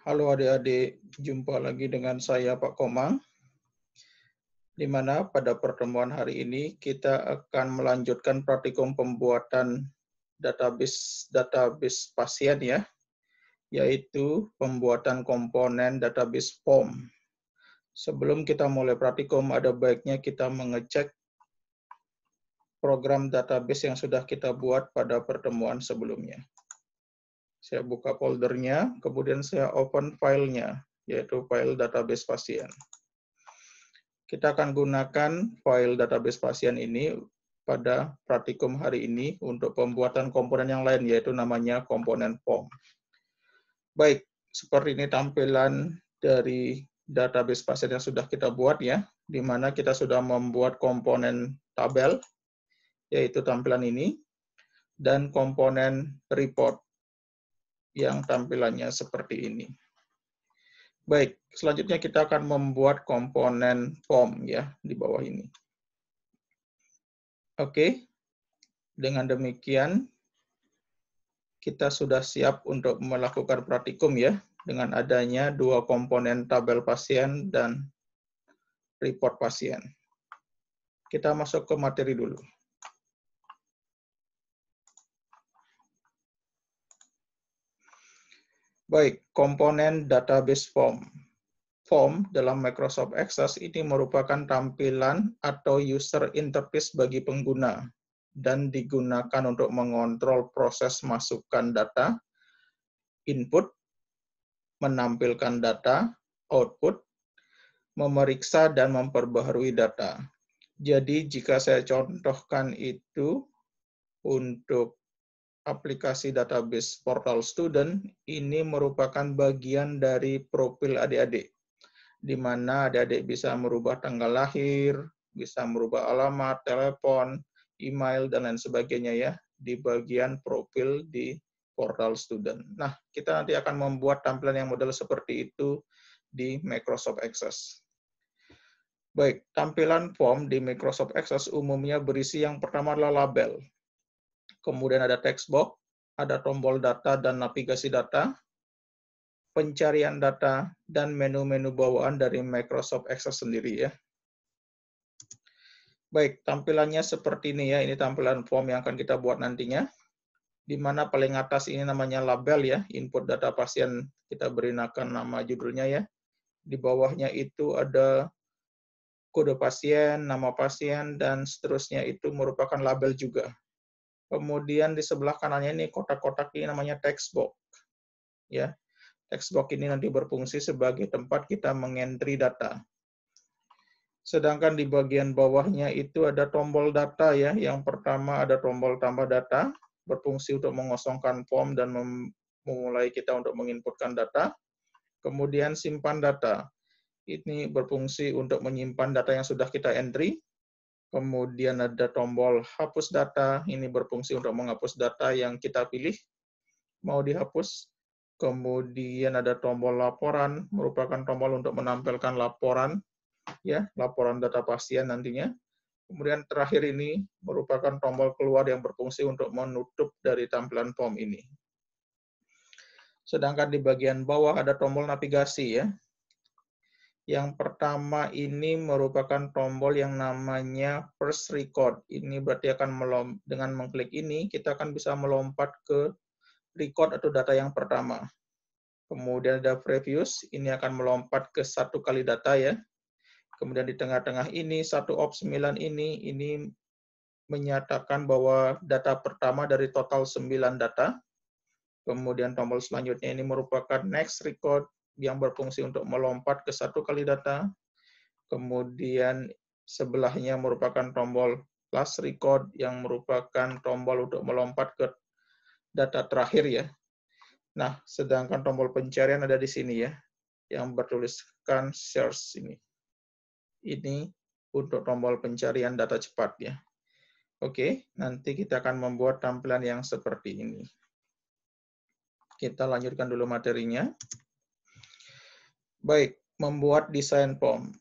Halo adik-adik, jumpa lagi dengan saya Pak Komang. Di mana pada pertemuan hari ini kita akan melanjutkan praktikum pembuatan database database pasien ya, yaitu pembuatan komponen database form. Sebelum kita mulai praktikum, ada baiknya kita mengecek program database yang sudah kita buat pada pertemuan sebelumnya. Saya buka foldernya, kemudian saya open filenya, yaitu file database pasien. Kita akan gunakan file database pasien ini pada praktikum hari ini untuk pembuatan komponen yang lain, yaitu namanya komponen form. Baik, seperti ini tampilan dari database pasien yang sudah kita buat ya, di mana kita sudah membuat komponen tabel, yaitu tampilan ini, dan komponen report, yang tampilannya seperti ini. Baik, selanjutnya kita akan membuat komponen form ya di bawah ini. Oke, dengan demikian kita sudah siap untuk melakukan praktikum ya dengan adanya dua komponen tabel pasien dan report pasien. Kita masuk ke materi dulu. Baik, komponen database form. Form dalam Microsoft Access ini merupakan tampilan atau user interface bagi pengguna dan digunakan untuk mengontrol proses masukan data, input, menampilkan data, output, memeriksa dan memperbaharui data. Jadi jika saya contohkan itu untuk aplikasi database portal student ini merupakan bagian dari profil adik-adik, di mana adik-adik bisa merubah tanggal lahir, bisa merubah alamat, telepon, email, dan lain sebagainya ya, di bagian profil di portal student. Nah, kita nanti akan membuat tampilan yang model seperti itu di Microsoft Access. Baik, tampilan form di Microsoft Access umumnya berisi yang pertama adalah label kemudian ada textbox, ada tombol data dan navigasi data, pencarian data, dan menu-menu bawaan dari Microsoft Excel sendiri ya. Baik, tampilannya seperti ini ya. Ini tampilan form yang akan kita buat nantinya. Di mana paling atas ini namanya label ya, input data pasien kita berinakan nama judulnya ya. Di bawahnya itu ada kode pasien, nama pasien, dan seterusnya itu merupakan label juga. Kemudian di sebelah kanannya ini kotak-kotak ini namanya textbox, Ya. Textbox ini nanti berfungsi sebagai tempat kita mengentry data. Sedangkan di bagian bawahnya itu ada tombol data ya. Yang pertama ada tombol tambah data, berfungsi untuk mengosongkan form dan memulai kita untuk menginputkan data. Kemudian simpan data. Ini berfungsi untuk menyimpan data yang sudah kita entry. Kemudian ada tombol hapus data. Ini berfungsi untuk menghapus data yang kita pilih mau dihapus. Kemudian ada tombol laporan, merupakan tombol untuk menampilkan laporan, ya laporan data pasien nantinya. Kemudian terakhir ini merupakan tombol keluar yang berfungsi untuk menutup dari tampilan form ini. Sedangkan di bagian bawah ada tombol navigasi ya. Yang pertama ini merupakan tombol yang namanya first record. Ini berarti akan melompat dengan mengklik ini kita akan bisa melompat ke record atau data yang pertama. Kemudian ada previous, ini akan melompat ke satu kali data ya. Kemudian di tengah-tengah ini, satu op 9 ini, ini menyatakan bahwa data pertama dari total 9 data. Kemudian tombol selanjutnya ini merupakan next record yang berfungsi untuk melompat ke satu kali data. Kemudian sebelahnya merupakan tombol last record yang merupakan tombol untuk melompat ke data terakhir ya. Nah, sedangkan tombol pencarian ada di sini ya, yang bertuliskan search ini. Ini untuk tombol pencarian data cepat ya. Oke, nanti kita akan membuat tampilan yang seperti ini. Kita lanjutkan dulu materinya. Baik, membuat desain form.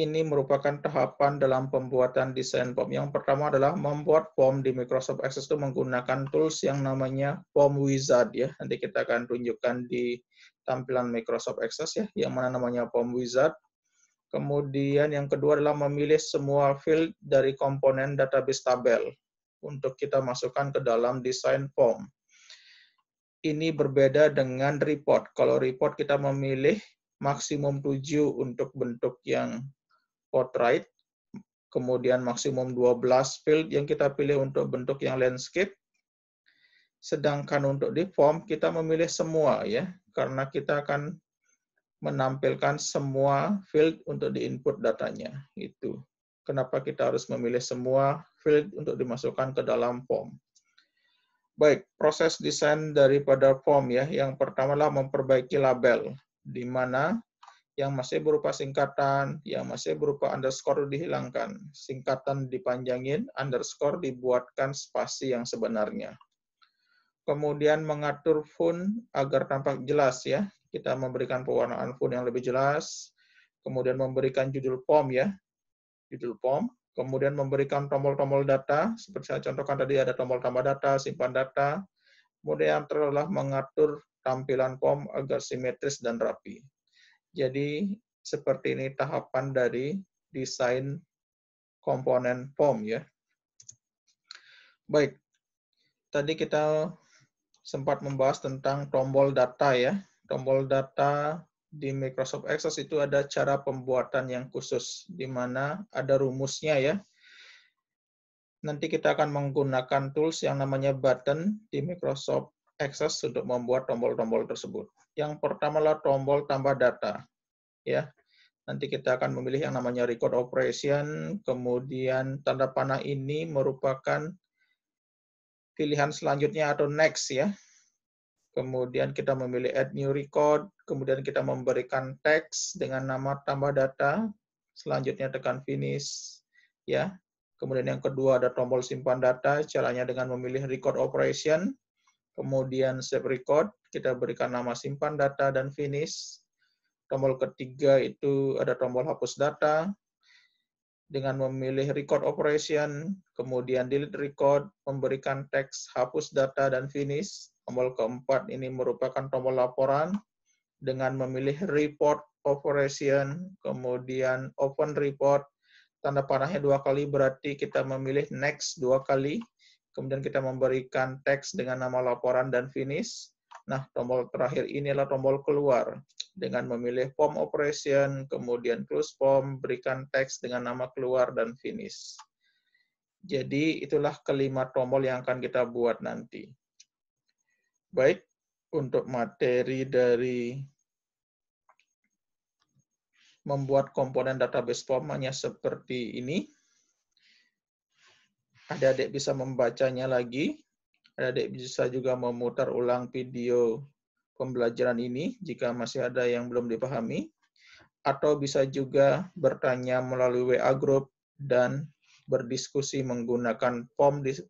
Ini merupakan tahapan dalam pembuatan desain form. Yang pertama adalah membuat form di Microsoft Access itu menggunakan tools yang namanya Form Wizard ya. Nanti kita akan tunjukkan di tampilan Microsoft Access ya, yang mana namanya Form Wizard. Kemudian yang kedua adalah memilih semua field dari komponen database tabel untuk kita masukkan ke dalam desain form. Ini berbeda dengan report. Kalau report kita memilih maksimum 7 untuk bentuk yang portrait, kemudian maksimum 12 field yang kita pilih untuk bentuk yang landscape. Sedangkan untuk di form kita memilih semua ya, karena kita akan menampilkan semua field untuk di input datanya. Itu kenapa kita harus memilih semua field untuk dimasukkan ke dalam form. Baik, proses desain daripada form ya. Yang pertama adalah memperbaiki label di mana yang masih berupa singkatan, yang masih berupa underscore dihilangkan. Singkatan dipanjangin, underscore dibuatkan spasi yang sebenarnya. Kemudian mengatur font agar tampak jelas ya. Kita memberikan pewarnaan font yang lebih jelas. Kemudian memberikan judul form ya. Judul form. Kemudian memberikan tombol-tombol data. Seperti saya contohkan tadi ada tombol tambah data, simpan data. Kemudian terlalu mengatur tampilan form agar simetris dan rapi. Jadi seperti ini tahapan dari desain komponen form ya. Baik, tadi kita sempat membahas tentang tombol data ya. Tombol data di Microsoft Access itu ada cara pembuatan yang khusus, di mana ada rumusnya ya. Nanti kita akan menggunakan tools yang namanya button di Microsoft akses untuk membuat tombol-tombol tersebut. Yang pertama adalah tombol tambah data. Ya, nanti kita akan memilih yang namanya record operation, kemudian tanda panah ini merupakan pilihan selanjutnya atau next ya. Kemudian kita memilih add new record, kemudian kita memberikan teks dengan nama tambah data, selanjutnya tekan finish ya. Kemudian yang kedua ada tombol simpan data, caranya dengan memilih record operation, kemudian save record, kita berikan nama simpan data dan finish. Tombol ketiga itu ada tombol hapus data, dengan memilih record operation, kemudian delete record, memberikan teks hapus data dan finish. Tombol keempat ini merupakan tombol laporan dengan memilih report operation, kemudian open report. Tanda panahnya dua kali berarti kita memilih next dua kali kemudian kita memberikan teks dengan nama laporan dan finish. Nah, tombol terakhir ini adalah tombol keluar. Dengan memilih form operation, kemudian close form, berikan teks dengan nama keluar dan finish. Jadi, itulah kelima tombol yang akan kita buat nanti. Baik, untuk materi dari membuat komponen database form hanya seperti ini adik-adik bisa membacanya lagi. Adik-adik bisa juga memutar ulang video pembelajaran ini jika masih ada yang belum dipahami. Atau bisa juga bertanya melalui WA Group dan berdiskusi menggunakan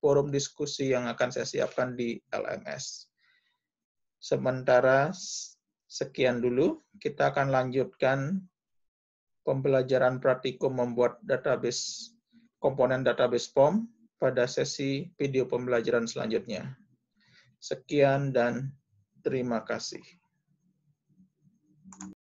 forum diskusi yang akan saya siapkan di LMS. Sementara sekian dulu, kita akan lanjutkan pembelajaran praktikum membuat database komponen database form pada sesi video pembelajaran selanjutnya. Sekian dan terima kasih.